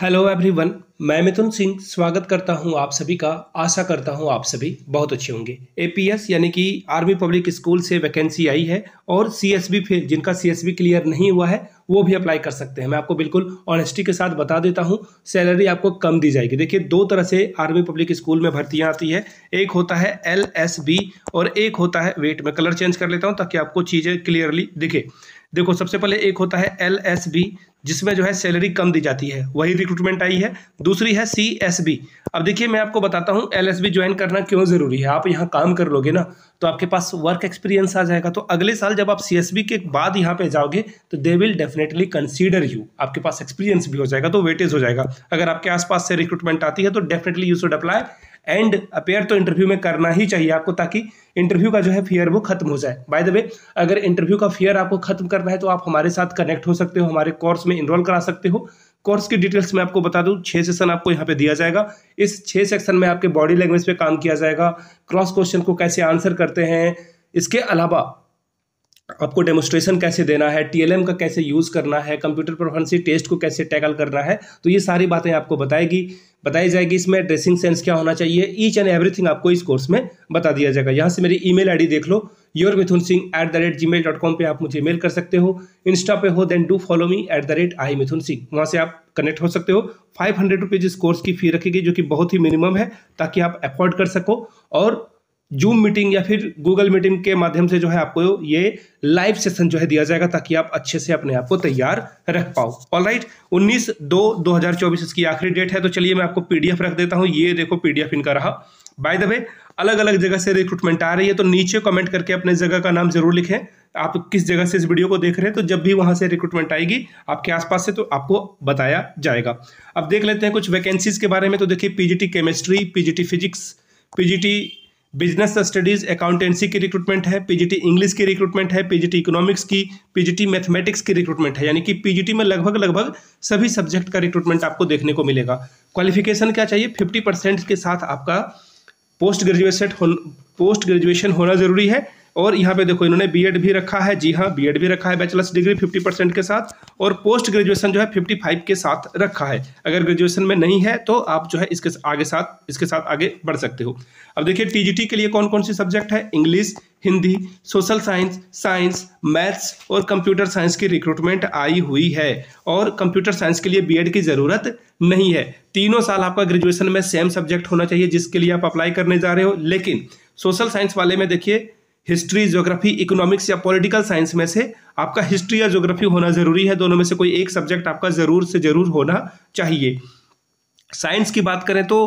hello everyone मैं मिथुन सिंह स्वागत करता हूं आप सभी का आशा करता हूं आप सभी बहुत अच्छे होंगे एपीएस यानी कि आर्मी पब्लिक स्कूल से वैकेंसी आई है और सीएसबी फिर जिनका सीएसबी क्लियर नहीं हुआ है वो भी अप्लाई कर सकते हैं मैं आपको बिल्कुल ऑनेस्टी के साथ बता देता हूं सैलरी आपको कम दी जाएगी देखिए दो तरह से आर्मी पब्लिक स्कूल में भर्तियाँ आती है एक होता है एल और एक होता है वेट मैं कलर चेंज कर लेता हूँ ताकि आपको चीज़ें क्लियरली दिखे देखो सबसे पहले एक होता है एल एस बी जिसमें जो है सैलरी कम दी जाती है वही रिक्रूटमेंट आई है दूसरी है सी एस बी अब देखिए मैं आपको बताता हूँ एल एस बी ज्वाइन करना क्यों ज़रूरी है आप यहाँ काम कर लोगे ना तो आपके पास वर्क एक्सपीरियंस आ जाएगा तो अगले साल जब आप सी एस बी के बाद यहाँ पे जाओगे तो they will definitely consider you आपके पास एक्सपीरियंस भी हो जाएगा तो वेटेज हो जाएगा अगर आपके आसपास से रिक्रूटमेंट आती है तो definitely you should apply and appear तो इंटरव्यू में करना ही चाहिए आपको ताकि इंटरव्यू का जो है फियर वो खत्म हो जाए बाय द वे अगर इंटरव्यू का फियर आपको खत्म करना है तो आप हमारे साथ कनेक्ट हो सकते हो हमारे कोर्स में इनरोल करा सकते हो कोर्स की डिटेल्स मैं आपको बता दूं छः सेशन आपको यहाँ पे दिया जाएगा इस छः सेक्शन में आपके बॉडी लैंग्वेज पे काम किया जाएगा क्रॉस क्वेश्चन को कैसे आंसर करते हैं इसके अलावा आपको डेमोस्ट्रेशन कैसे देना है टीएलएम का कैसे यूज़ करना है कंप्यूटर प्रोफेंसी टेस्ट को कैसे टैकल करना है तो ये सारी बातें आपको बताएगी बताई जाएगी इसमें ड्रेसिंग सेंस क्या होना चाहिए ईच एंड एवरीथिंग आपको इस कोर्स में बता दिया जाएगा यहाँ से मेरी ईमेल आईडी देख लो your Mithun Singh at the rate gmail dot com पर आप मुझे मेल कर सकते हो इंस्टा पे हो then do follow me at the rate I Mithun Singh वहाँ से आप कनेक्ट हो सकते हो फाइव हंड्रेड रुपीज़ इस कोर्स की फ़ी रखेगी जो कि बहुत ही मिनिमम है ताकि आप अफोर्ड कर सको और जूम मीटिंग या फिर गूगल मीटिंग के माध्यम से जो है आपको ये लाइव सेशन जो है दिया जाएगा ताकि आप अच्छे से अपने आप को तैयार रख पाओ ऑल राइट उन्नीस दो दो हजार चौबीस इसकी आखिरी डेट है तो चलिए मैं आपको पीडीएफ रख देता हूँ ये देखो पीडीएफ इनका रहा बाय द वे अलग अलग जगह से रिक्रूटमेंट आ रही है तो नीचे कमेंट करके अपने जगह का नाम जरूर लिखें आप किस जगह से इस वीडियो को देख रहे हैं तो जब भी वहां से रिक्रूटमेंट आएगी आपके आसपास से तो आपको बताया जाएगा अब देख लेते हैं कुछ वैकेंसीज के बारे में तो देखिए PGT chemistry PGT physics PGT business studies accountancy की रिक्रूटमेंट है पीजीटी इंग्लिश की रिक्रूटमेंट है पीजीटी इकोनॉमिक्स की पीजीटी मैथमेटिक्स की रिक्रूटमेंट है यानी कि पीजीटी में लगभग लगभग सभी सब्जेक्ट का रिक्रूटमेंट आपको देखने को मिलेगा क्वालिफिकेशन क्या चाहिए फिफ्टी परसेंट के साथ आपका पोस्ट ग्रेजुएशन पोस्ट ग्रेजुएशन होना जरूरी है और यहाँ पे देखो इन्होंने बीएड भी रखा है जी हाँ बीएड भी रखा है बैचलर्स डिग्री 50 परसेंट के साथ और पोस्ट ग्रेजुएशन जो है 55 के साथ रखा है अगर ग्रेजुएशन में नहीं है तो आप जो है इसके आगे साथ इसके साथ आगे बढ़ सकते हो अब देखिए टीजीटी के लिए कौन कौन सी सब्जेक्ट है English Hindi social science science maths और कंप्यूटर साइंस की रिक्रूटमेंट आई हुई है और कंप्यूटर साइंस के लिए बी की ज़रूरत नहीं है तीनों साल आपका ग्रेजुएशन में सेम सब्जेक्ट होना चाहिए जिसके लिए आप अप्लाई करने जा रहे हो लेकिन सोशल साइंस वाले में देखिए हिस्ट्री ज्योग्राफी इकोनॉमिक्स या पॉलिटिकल साइंस में से आपका हिस्ट्री या ज्योग्राफी होना ज़रूरी है दोनों में से कोई एक सब्जेक्ट आपका ज़रूर से ज़रूर होना चाहिए साइंस की बात करें तो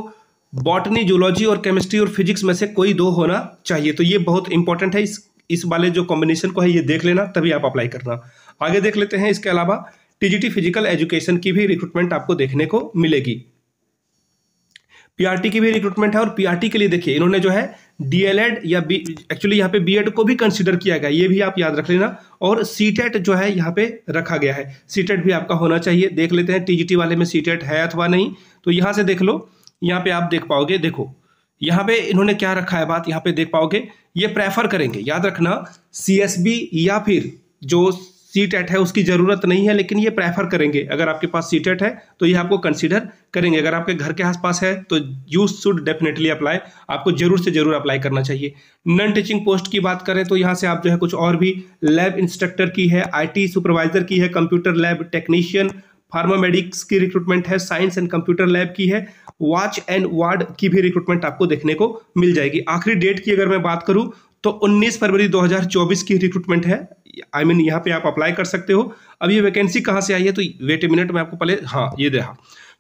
बॉटनी जूलॉजी और केमिस्ट्री और फिजिक्स में से कोई दो होना चाहिए तो ये बहुत इंपॉर्टेंट है इस इस वाले जो कॉम्बिनेशन को है ये देख लेना तभी आप अप्लाई करना आगे देख लेते हैं इसके अलावा टीजीटी फिजिकल एजुकेशन की भी रिक्रूटमेंट आपको देखने को मिलेगी पीआरटी की भी रिक्रूटमेंट है और पीआरटी के लिए देखिए इन्होंने जो है डीएलएड या बी एक्चुअली यहाँ पे बीएड को भी कंसिडर किया गया ये भी आप याद रख लेना और सीटेट e जो है यहाँ पे रखा गया है सीटेट e भी आपका होना चाहिए देख लेते हैं टीजीटी वाले में सीटेट e है अथवा नहीं तो यहाँ से देख लो यहाँ पे आप देख पाओगे देखो यहाँ पे इन्होंने क्या रखा है बात यहाँ पे देख पाओगे ये प्रेफर करेंगे याद रखना सी या फिर जो सी टेट है उसकी ज़रूरत नहीं है लेकिन ये प्रेफर करेंगे अगर आपके पास सी टेट है तो ये आपको कंसिडर करेंगे अगर आपके घर के आसपास है तो यू शुड डेफिनेटली अप्लाई आपको जरूर से जरूर अप्लाई करना चाहिए नॉन टीचिंग पोस्ट की बात करें तो यहाँ से आप जो है कुछ और भी लैब इंस्ट्रक्टर की है आई सुपरवाइजर की है कंप्यूटर लैब टेक्नीशियन फार्मामेडिक्स की रिक्रूटमेंट है साइंस एंड कंप्यूटर लैब की है वॉच एंड वार्ड की भी रिक्रूटमेंट आपको देखने को मिल जाएगी आखिरी डेट की अगर मैं बात करूं तो 19 फरवरी 2024 की रिक्रूटमेंट है आई I मीन mean, यहाँ पे आप अप्लाई कर सकते हो अब ये वैकेंसी कहाँ से आई है तो वेट ए मिनट में आपको पहले हाँ ये रहा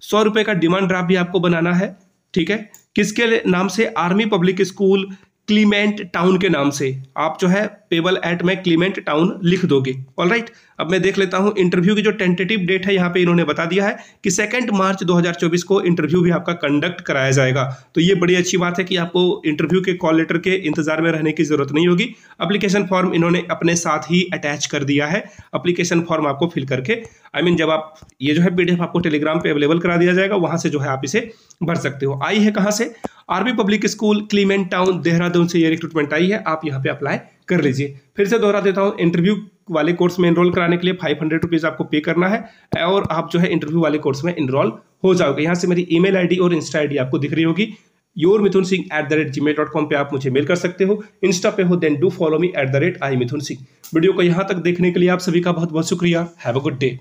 सौ रुपये का डिमांड ड्राफ्ट भी आपको बनाना है ठीक है किसके नाम से army public school Clement Town के नाम से आप जो है पेबल एट में क्लीमेंट टाउन लिख दोगे ऑल राइट अब मैं देख लेता हूं इंटरव्यू की जो टेंटेटिव डेट है यहां पे इन्होंने बता दिया है कि सेकेंड मार्च 2024 को इंटरव्यू भी आपका कंडक्ट कराया जाएगा तो ये बड़ी अच्छी बात है कि आपको इंटरव्यू के कॉल लेटर के इंतजार में रहने की जरूरत नहीं होगी अप्लीकेशन फॉर्म इन्होंने अपने साथ ही अटैच कर दिया है अप्लीकेशन फॉर्म आपको फिल करके आई I मीन mean, जब आप ये जो है पीडीएफ आपको टेलीग्राम पर अवेलेबल करा दिया जाएगा वहां से जो है आप इसे भर सकते हो आई है कहाँ से army public school Clement Town Dehradun से ये रिक्रूटमेंट आई है आप यहाँ पे अप्लाई कर लीजिए फिर से दोहरा देता हूँ इंटरव्यू वाले कोर्स में इनरोल कराने के लिए फाइव हंड्रेड रुपीज़ आपको पे करना है और आप जो है इंटरव्यू वाले कोर्स में इनरोल हो जाओगे यहाँ से मेरी ई मेल और इंस्टा आई आपको दिख रही होगी your Mithun Singh at the rate gmail dot com पर आप मुझे मेल कर सकते हो इंस्टा पे हो then do follow me at the rate I Mithun Singh video को यहाँ तक देखने के लिए आप सभी का बहुत बहुत शुक्रिया हैव अ गुड डे